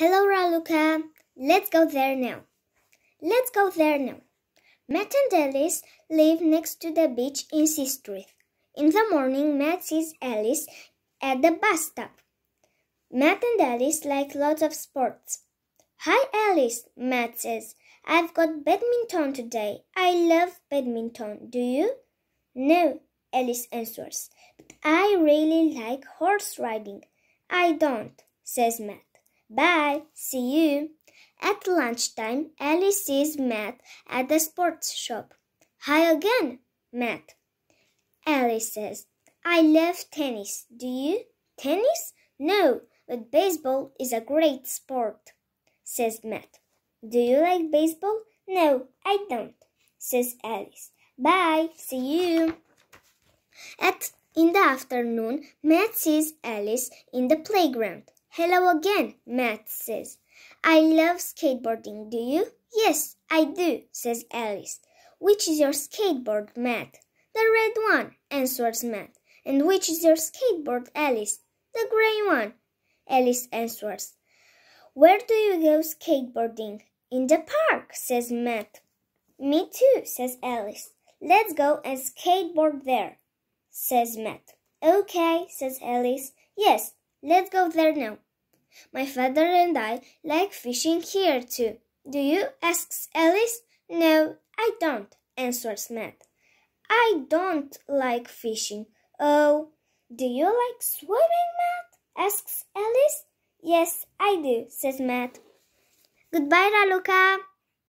Hello, Raluca. Let's go there now. Let's go there now. Matt and Alice live next to the beach in Seastrith. In the morning, Matt sees Alice at the bus stop. Matt and Alice like lots of sports. Hi, Alice, Matt says. I've got badminton today. I love badminton. Do you? No, Alice answers. But I really like horse riding. I don't, says Matt. Bye. See you. At lunchtime, Ellie sees Matt at the sports shop. Hi again, Matt. Ellie says, I love tennis. Do you? Tennis? No, but baseball is a great sport, says Matt. Do you like baseball? No, I don't, says Alice. Bye, see you. At in the afternoon, Matt sees Alice in the playground. Hello again, Matt says. I love skateboarding, do you? Yes, I do, says Alice. Which is your skateboard, Matt? The red one, answers Matt. And which is your skateboard, Alice? The grey one, Alice answers. Where do you go skateboarding? In the park, says Matt. Me too, says Alice. Let's go and skateboard there, says Matt. Okay, says Alice. Yes, Let's go there now. My father and I like fishing here too. Do you? asks Alice. No, I don't, answers Matt. I don't like fishing. Oh, do you like swimming, Matt? asks Alice. Yes, I do, says Matt. Goodbye, Raluca.